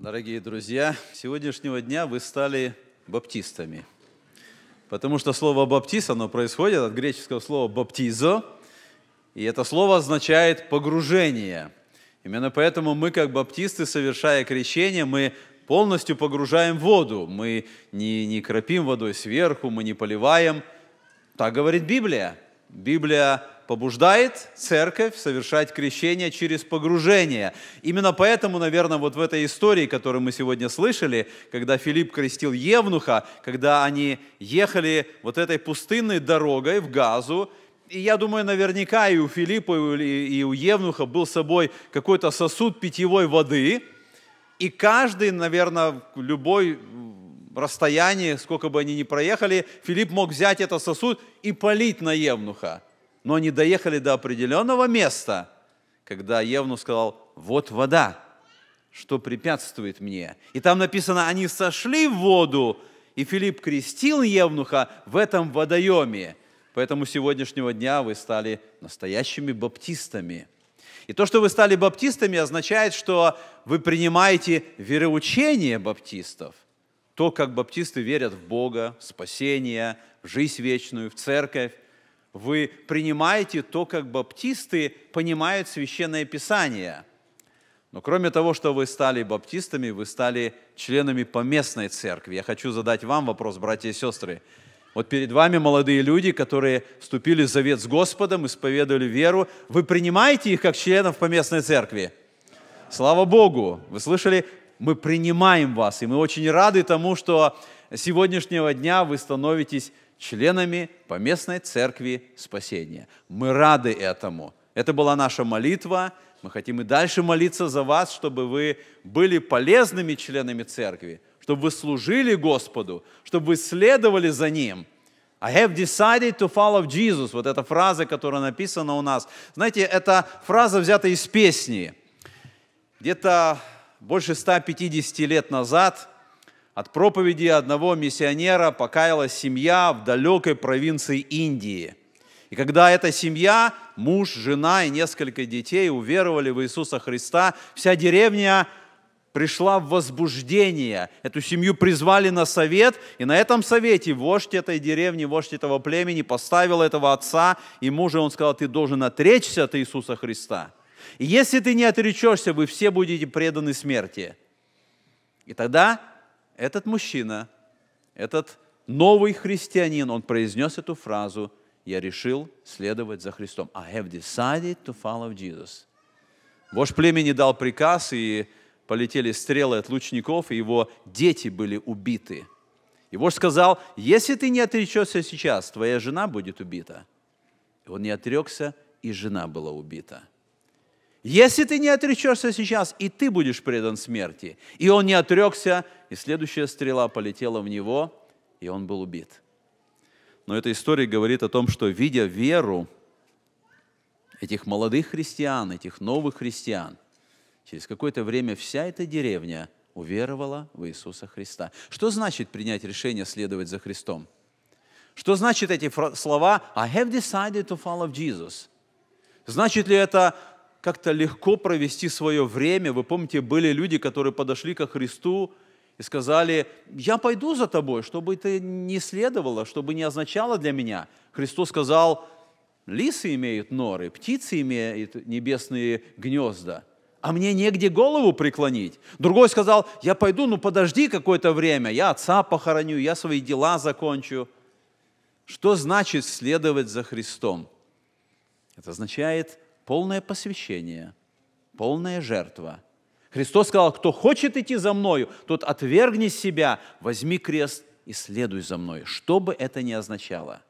Дорогие друзья, сегодняшнего дня вы стали баптистами. Потому что слово «баптист», оно происходит от греческого слова «баптизо», и это слово означает «погружение». Именно поэтому мы, как баптисты, совершая крещение, мы полностью погружаем в воду. Мы не, не крапим водой сверху, мы не поливаем. Так говорит Библия. Библия побуждает церковь совершать крещение через погружение. Именно поэтому, наверное, вот в этой истории, которую мы сегодня слышали, когда Филипп крестил Евнуха, когда они ехали вот этой пустынной дорогой в Газу, и я думаю, наверняка и у Филиппа, и у Евнуха был с собой какой-то сосуд питьевой воды, и каждый, наверное, любой расстоянии, сколько бы они ни проехали, Филипп мог взять этот сосуд и полить на Евнуха – но они доехали до определенного места, когда Евну сказал, вот вода, что препятствует мне. И там написано, они сошли в воду, и Филипп крестил Евнуха в этом водоеме. Поэтому с сегодняшнего дня вы стали настоящими баптистами. И то, что вы стали баптистами, означает, что вы принимаете вероучение баптистов. То, как баптисты верят в Бога, в спасение, в жизнь вечную, в церковь вы принимаете то, как баптисты понимают Священное Писание. Но кроме того, что вы стали баптистами, вы стали членами поместной церкви. Я хочу задать вам вопрос, братья и сестры. Вот перед вами молодые люди, которые вступили в завет с Господом, исповедовали веру. Вы принимаете их как членов поместной церкви? Слава Богу! Вы слышали? Мы принимаем вас, и мы очень рады тому, что сегодняшнего дня вы становитесь членами поместной церкви спасения. Мы рады этому. Это была наша молитва. Мы хотим и дальше молиться за вас, чтобы вы были полезными членами церкви, чтобы вы служили Господу, чтобы вы следовали за Ним. I have decided to follow Jesus. Вот эта фраза, которая написана у нас. Знаете, эта фраза взята из песни. Где-то больше 150 лет назад – от проповеди одного миссионера покаялась семья в далекой провинции Индии. И когда эта семья, муж, жена и несколько детей уверовали в Иисуса Христа, вся деревня пришла в возбуждение. Эту семью призвали на совет, и на этом совете вождь этой деревни, вождь этого племени поставил этого отца и мужа. Он сказал, ты должен отречься от Иисуса Христа. И если ты не отречешься, вы все будете преданы смерти. И тогда этот мужчина, этот новый христианин, он произнес эту фразу «Я решил следовать за Христом». I have decided to follow Jesus. Вождь племени дал приказ, и полетели стрелы от лучников, и его дети были убиты. И вождь сказал, если ты не отречешься сейчас, твоя жена будет убита. И он не отрекся, и жена была убита. Если ты не отречешься сейчас, и ты будешь предан смерти. И он не отрекся, и следующая стрела полетела в него, и он был убит. Но эта история говорит о том, что, видя веру этих молодых христиан, этих новых христиан, через какое-то время вся эта деревня уверовала в Иисуса Христа. Что значит принять решение следовать за Христом? Что значит эти слова «I have decided to follow Jesus»? Значит ли это как-то легко провести свое время. Вы помните, были люди, которые подошли ко Христу и сказали, я пойду за тобой, чтобы ты не следовало, чтобы не означало для меня. Христос сказал, лисы имеют норы, птицы имеют небесные гнезда, а мне негде голову преклонить. Другой сказал, я пойду, ну подожди какое-то время, я отца похороню, я свои дела закончу. Что значит следовать за Христом? Это означает – полное посвящение, полная жертва. Христос сказал, кто хочет идти за мною, тот отвергни себя, возьми крест и следуй за мной, что бы это ни означало –